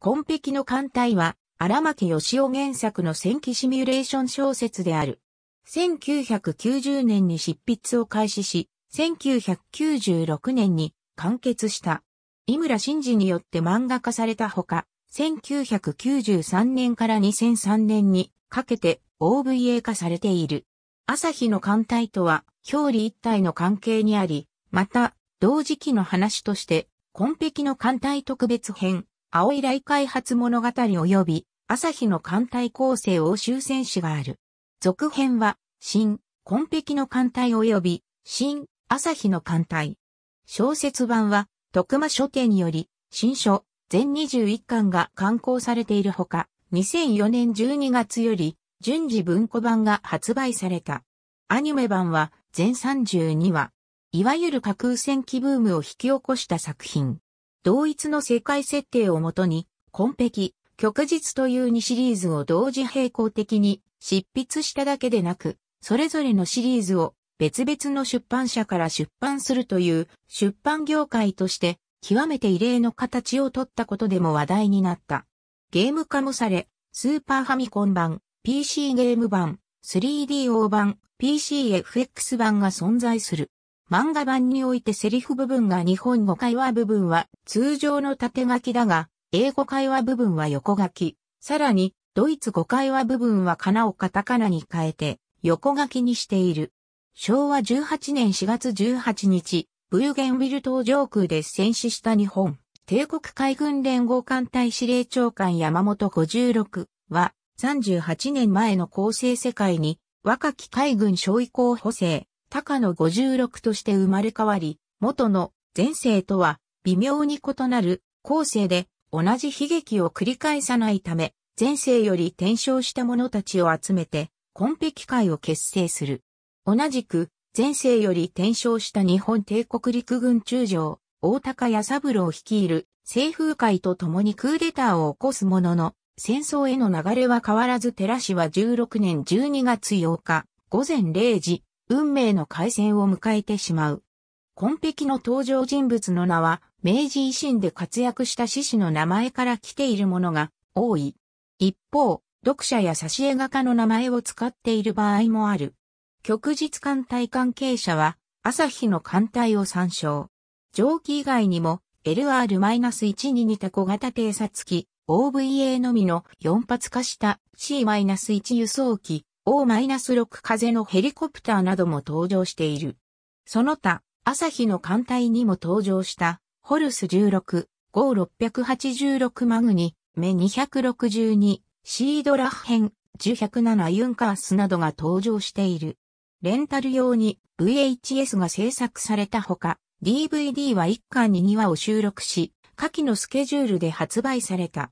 紺碧の艦隊は、荒牧義雄原作の戦記シミュレーション小説である。1990年に執筆を開始し、1996年に完結した。井村真嗣によって漫画化されたほか、1993年から2003年にかけて OVA 化されている。朝日の艦隊とは表裏一体の関係にあり、また同時期の話として、紺碧の艦隊特別編、青い雷開発物語及び朝日の艦隊構成を修正士がある。続編は、新、紺碧の艦隊及び、新、朝日の艦隊。小説版は、徳間書店により、新書、全21巻が刊行されているほか、2004年12月より、順次文庫版が発売された。アニメ版は、全32話。いわゆる架空戦記ブームを引き起こした作品。同一の世界設定をもとに、紺碧、旭日という2シリーズを同時並行的に執筆しただけでなく、それぞれのシリーズを別々の出版社から出版するという出版業界として極めて異例の形をとったことでも話題になった。ゲーム化もされ、スーパーファミコン版、PC ゲーム版、3DO 版、PCFX 版が存在する。漫画版においてセリフ部分が日本語会話部分は通常の縦書きだが、英語会話部分は横書き。さらに、ドイツ語会話部分はかなをカタカナに変えて、横書きにしている。昭和18年4月18日、ブーゲンウィル島上空で戦死した日本、帝国海軍連合艦隊司令長官山本56は、38年前の構成世界に、若き海軍将移行補正、高野56として生まれ変わり、元の前世とは微妙に異なる後世で同じ悲劇を繰り返さないため、前世より転生した者たちを集めて、コンペ機会を結成する。同じく、前世より転生した日本帝国陸軍中将、大高屋三郎率いる西風会と共にクーデターを起こすものの、戦争への流れは変わらず寺氏は16年12月8日午前0時、運命の改戦を迎えてしまう。紺碧の登場人物の名は、明治維新で活躍した志士の名前から来ているものが多い。一方、読者や挿絵画家の名前を使っている場合もある。旭日艦隊関係者は、朝日の艦隊を参照。蒸気以外にも、LR-1 に似た小型偵察機、OVA のみの4発化した C-1 輸送機、O-6 風のヘリコプターなども登場している。その他、朝日の艦隊にも登場した、ホルス16、号686マグニ、目262、シードラ編、1107ユンカースなどが登場している。レンタル用に VHS が制作されたほか、DVD は1巻に2話を収録し、下記のスケジュールで発売された。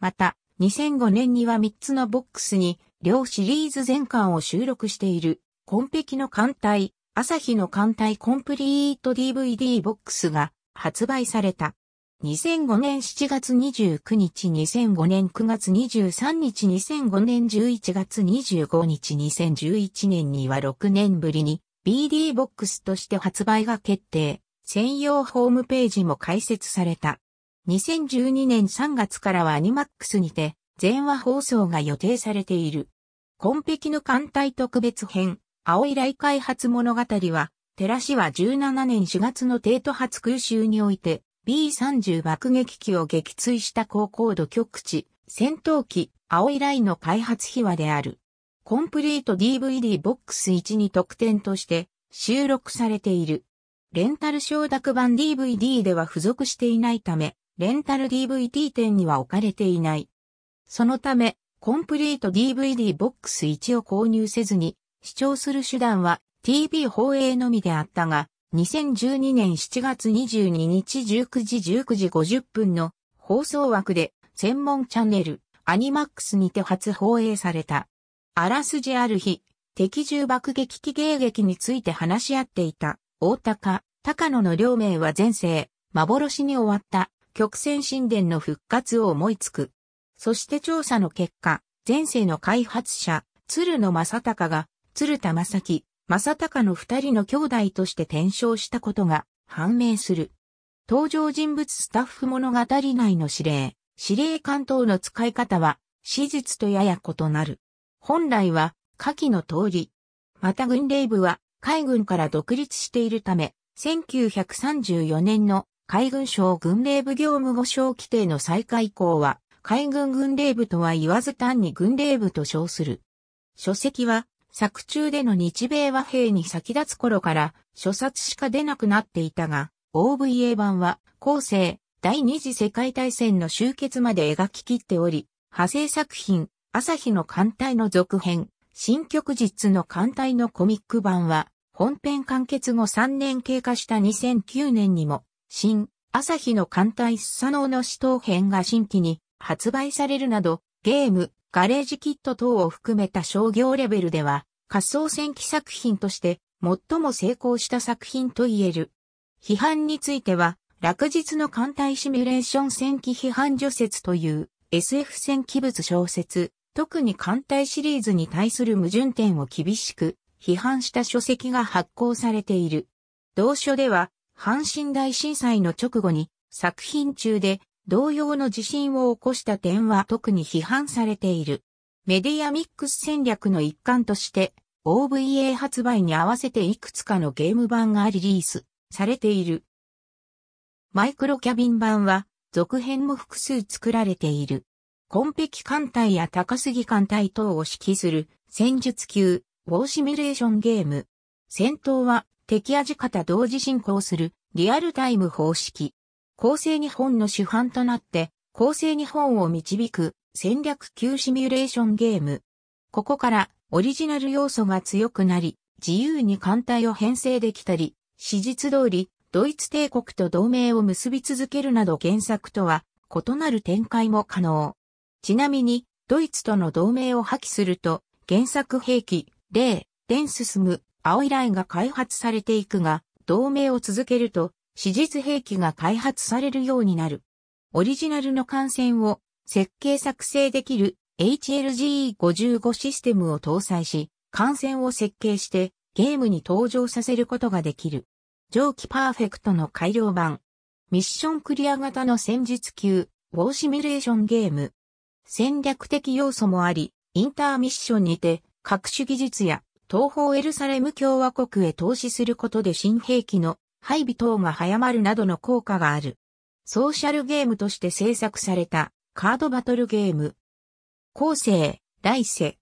また、2005年には3つのボックスに両シリーズ全巻を収録している、紺碧の艦隊、朝日の艦隊コンプリート DVD ボックスが発売された。2005年7月29日、2005年9月23日、2005年11月25日、2011年には6年ぶりに BD ボックスとして発売が決定。専用ホームページも開設された。2012年3月からはアニマックスにて全話放送が予定されている。紺碧の艦隊特別編、青い雷開発物語は、寺氏は17年4月の帝都発空襲において、B30 爆撃機を撃墜した高高度極地、戦闘機、青いライの開発秘話である。コンプリート DVD ボックス1に特典として収録されている。レンタル承諾版 DVD では付属していないため、レンタル DVD 店には置かれていない。そのため、コンプリート DVD ボックス1を購入せずに、視聴する手段は TV 放映のみであったが、2012年7月22日19時19時50分の放送枠で専門チャンネルアニマックスにて初放映された。あらすじある日、敵重爆撃機迎撃について話し合っていた大高、高野の両名は前世、幻に終わった曲線神殿の復活を思いつく。そして調査の結果、前世の開発者、鶴野正隆が、鶴田正樹、正隆の二人の兄弟として転生したことが判明する。登場人物スタッフ物語内の指令、指令関東の使い方は、史実とやや異なる。本来は、下記の通り。また軍令部は、海軍から独立しているため、1934年の海軍省軍令部業務保障規定の再開以降は、海軍軍令部とは言わず単に軍令部と称する。書籍は、作中での日米和平に先立つ頃から、書冊しか出なくなっていたが、OVA 版は、後世、第二次世界大戦の終結まで描き切っており、派生作品、朝日の艦隊の続編、新曲実の艦隊のコミック版は、本編完結後3年経過した2009年にも、新、朝日の艦隊スサノオの死闘編が新規に発売されるなど、ゲーム、ガレージキット等を含めた商業レベルでは、滑走戦記作品として最も成功した作品と言える。批判については、落日の艦隊シミュレーション戦記批判除説という SF 戦記物小説、特に艦隊シリーズに対する矛盾点を厳しく批判した書籍が発行されている。同書では、阪神大震災の直後に作品中で同様の地震を起こした点は特に批判されている。メディアミックス戦略の一環として、OVA 発売に合わせていくつかのゲーム版がリリースされている。マイクロキャビン版は続編も複数作られている。紺キ艦隊や高杉艦隊等を指揮する戦術級ウォーシミュレーションゲーム。戦闘は敵味方同時進行するリアルタイム方式。構成日本の主犯となって、構成日本を導く戦略級シミュレーションゲーム。ここからオリジナル要素が強くなり、自由に艦隊を編成できたり、史実通り、ドイツ帝国と同盟を結び続けるなど原作とは異なる展開も可能。ちなみに、ドイツとの同盟を破棄すると、原作兵器、レー、デンススム、青いライが開発されていくが、同盟を続けると、史実兵器が開発されるようになる。オリジナルの艦船を設計作成できる HLGE55 システムを搭載し、艦船を設計してゲームに登場させることができる。蒸気パーフェクトの改良版。ミッションクリア型の戦術級、ウォーシミュレーションゲーム。戦略的要素もあり、インターミッションにて、各種技術や、東方エルサレム共和国へ投資することで新兵器の配備等が早まるなどの効果がある。ソーシャルゲームとして制作されたカードバトルゲーム。後世、来世。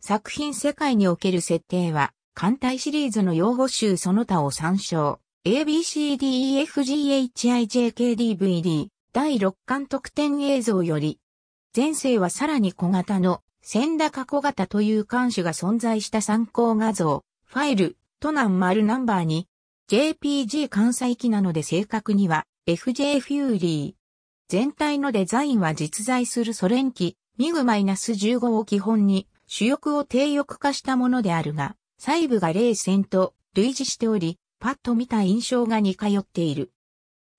作品世界における設定は、艦隊シリーズの用語集その他を参照。ABCDEFGHIJKDVD 第6巻特典映像より、前世はさらに小型の、千過小型という艦種が存在した参考画像、ファイル、都南丸ナンバーに、JPG 関西機なので正確には FJ フューリー。全体のデザインは実在するソ連機ミグ -15 を基本に主翼を低翼化したものであるが、細部が零戦と類似しており、パッと見た印象が似通っている。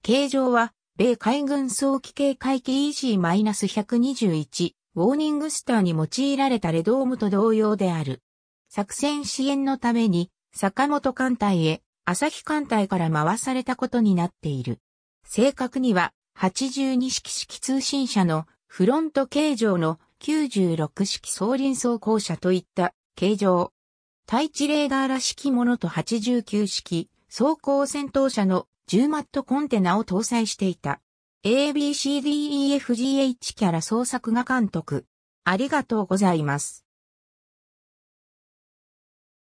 形状は、米海軍早期警戒機 EG-121 ウォーニングスターに用いられたレドームと同様である。作戦支援のために、坂本艦隊へ朝日艦隊から回されたことになっている。正確には、82式式通信車のフロント形状の96式総輪装甲車といった形状。対地レーダーらしきものと89式装甲戦闘車の10マットコンテナを搭載していた。ABCDEFGH キャラ創作画監督。ありがとうございます。